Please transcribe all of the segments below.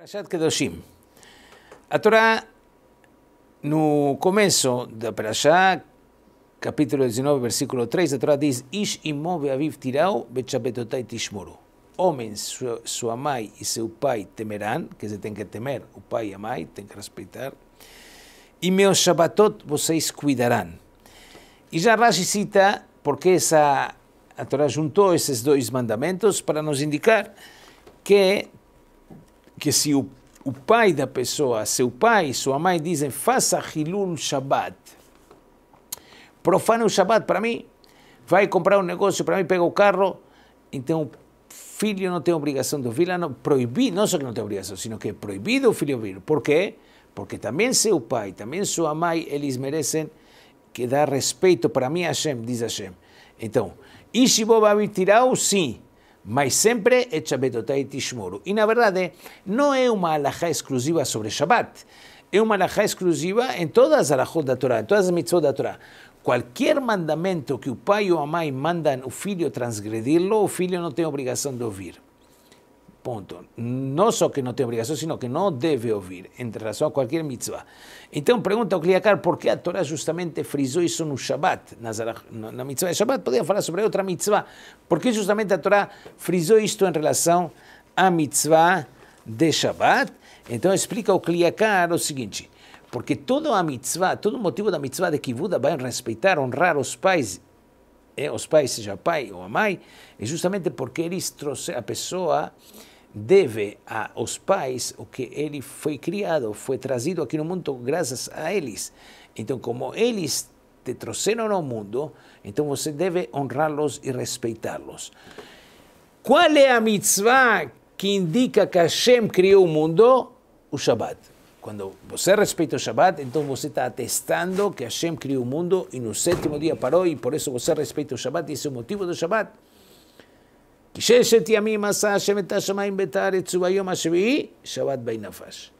Parashat Kedoshim. A Torá, no começo da Parashá, capítulo 19, versículo 3, a Torá diz: Ish imove aviv tirau bechabetotai tishmoru. Homens sua mãe e seu pai temerão, que se tem que temer, o pai e a mãe tem que respeitar. E meus Shabbatot vocês cuidarão. E já Rashi cita porque essa, a Torá juntou esses dois mandamentos para nos indicar que que se o, o pai da pessoa, seu pai, sua mãe dizem faça Hilul Shabbat, profana o Shabbat para mim, vai comprar um negócio para mim, pega o carro, então filho não tem obrigação de ouvir, não, proibir, não só que não tem obrigação, sino que é proibido o filho ouvir. Por quê? Porque também seu pai, também sua mãe, eles merecem que dá respeito para mim, Hashem, diz Hashem. Então, Ishibo Babitirau, sim, mas sempre é Shabbatotai Tishmoru. E na verdade, eh, não é uma alahá exclusiva sobre Shabbat, é uma alahá exclusiva em todas as alahot da Torá, em todas as mitzvot da Torá. Qualquer mandamento que o pai ou a mãe mandam o filho transgredir lo o filho não tem obrigação de ouvir. Ponto. Não só que não tem obrigação, sino que não deve ouvir, em relação a qualquer mitzvah. Então pergunta o Kliakar por que a Torá justamente frisou isso no Shabat, na, na mitzvah de Shabat. Podia falar sobre outra mitzvah. Por que justamente a Torá frisou isto em relação à mitzvah de Shabat? Então explica o Kliakar o seguinte. Porque toda a mitzvah, todo o motivo da mitzvah de Kivuda vai respeitar, honrar os pais eh, os pais, seja pai ou a mãe, é justamente porque eles trouxeram a pessoa deve aos pais o que ele foi criado, foi trazido aqui no mundo graças a eles. Então, como eles te trouxeram ao mundo, então você deve honrá-los e respeitá-los. Qual é a mitzvah que indica que Hashem criou o mundo? O Shabbat. Quando você respeita o Shabbat, então você está atestando que Hashem criou o mundo e no sétimo dia parou e por isso você respeita o Shabbat e esse é o motivo do Shabbat. כי ששת ימים עשה השם את השמיים ואת הארץ וביום השביעי שבת בי נפש.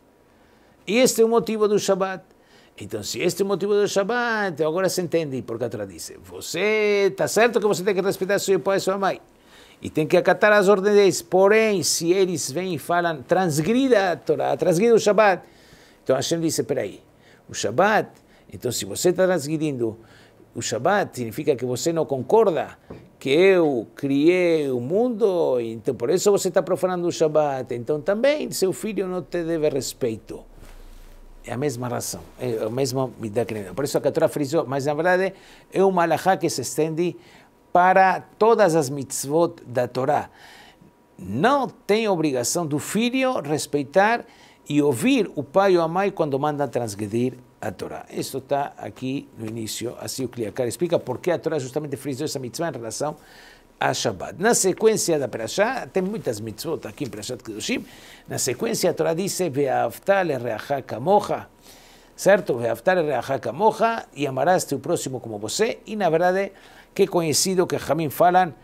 E este é o motivo do Shabat. Então, se este é o motivo do Shabat, agora se entende porque a Torá diz: você está certo que você tem que respeitar seu pai e sua mãe e tem que acatar as ordens deles. Porém, se eles vêm e falam, transgrida a Torá, transgrida o Shabat, então Hashem diz: aí: o Shabat, então se você está transgredindo o Shabat, significa que você não concorda que eu criei o mundo, então por isso você está profanando o Shabat. Então também seu filho não te deve respeito. É a mesma razão, é a mesma medida que Por isso a Torá frisou, mas na verdade é uma alahá que se estende para todas as mitzvot da Torá não tem obrigação do filho respeitar e ouvir o pai ou a mãe quando manda transgredir a Torá. Isso está aqui no início, assim o Kliakar explica porque a Torá justamente frisou essa mitzvah em relação a Shabbat. Na sequência da Perashá, tem muitas mitzvot aqui em Perashat Kedushim, na sequência a Torá diz: Ve'aftal re'achá kamocha, certo? Ve'aftal re'achá kamocha, e amarás teu próximo como você, e na verdade, que conhecido que Jamim falam,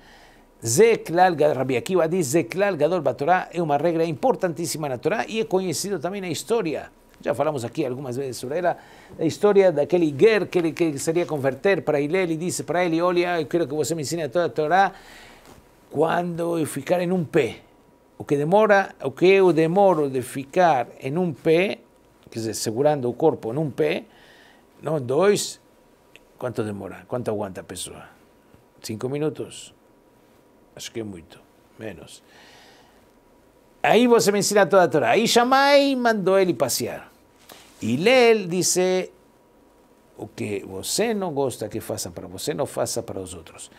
Zeklal aquí va dice Zeklal זה Torah una una regla importantísima en la na Torá y é conocido también la historia. Ya hablamos aquí algunas veces sobre la historia de aquel guer que sería sería converter para y y dice para él, Olia quiero que vos me enseñes toda la Torá cuando yo ficar en un pé. O que demora, o que yo demoro de ficar en un p que es asegurando el cuerpo en un p ¿no? dos ¿cuánto demora? ¿cuánto aguanta la persona? Cinco minutos? Acho que é muito. Menos. Aí você me ensina toda a Torá. Aí Shammai mandou ele passear. E Lel disse: O que você não gosta que façam para você, não faça para os outros.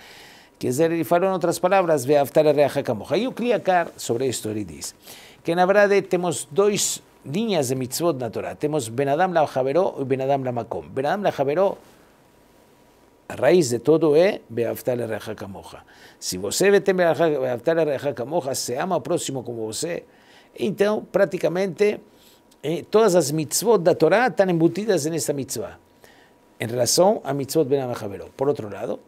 Quer dizer, ele falou em outras palavras, e o Kliakar, sobre isso ele diz que, na verdade, temos dois linhas de mitzvot na Torá. Temos Benadam la Javeró e Benadam la Makom. Benadam la Javeró a raíz de todo es eh, si Reja Camoja. Si você vai Reja Camoja, se ama al próximo como usted, eh. entonces prácticamente eh, todas las mitzvot la Torah están embutidas en esta mitzvah, en relación a mitzvot Ben Amachaveró. Por otro lado,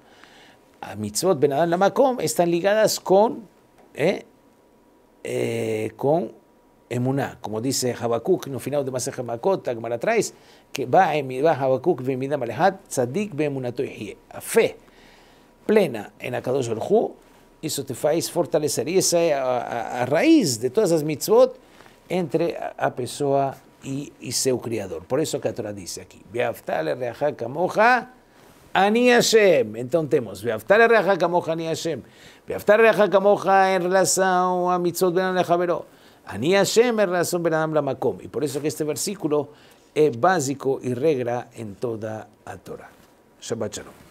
a mitzvot Ben Adam están ligadas con eh, emuná, como dice Habacuc, el final de Maseja Makota, que va que va va Habacuc, vemida malehat, tzadik ve y A fe plena en Akadosh y eso te faz fortalecer. Y esa es a, raíz de todas las mitzvot entre a persona y, y su criador. Por eso Catora dice aquí, Beaftale reaja camoja, ani Hashem. Entonces, Beaftale reaja camoja, ani Hashem. Beaftale reaja camoja en relación a mitzvot ben alejavero. Ani Hashem er razón Makom. Y por eso que este versículo es básico y regla en toda la Torah. Shabbat Shalom.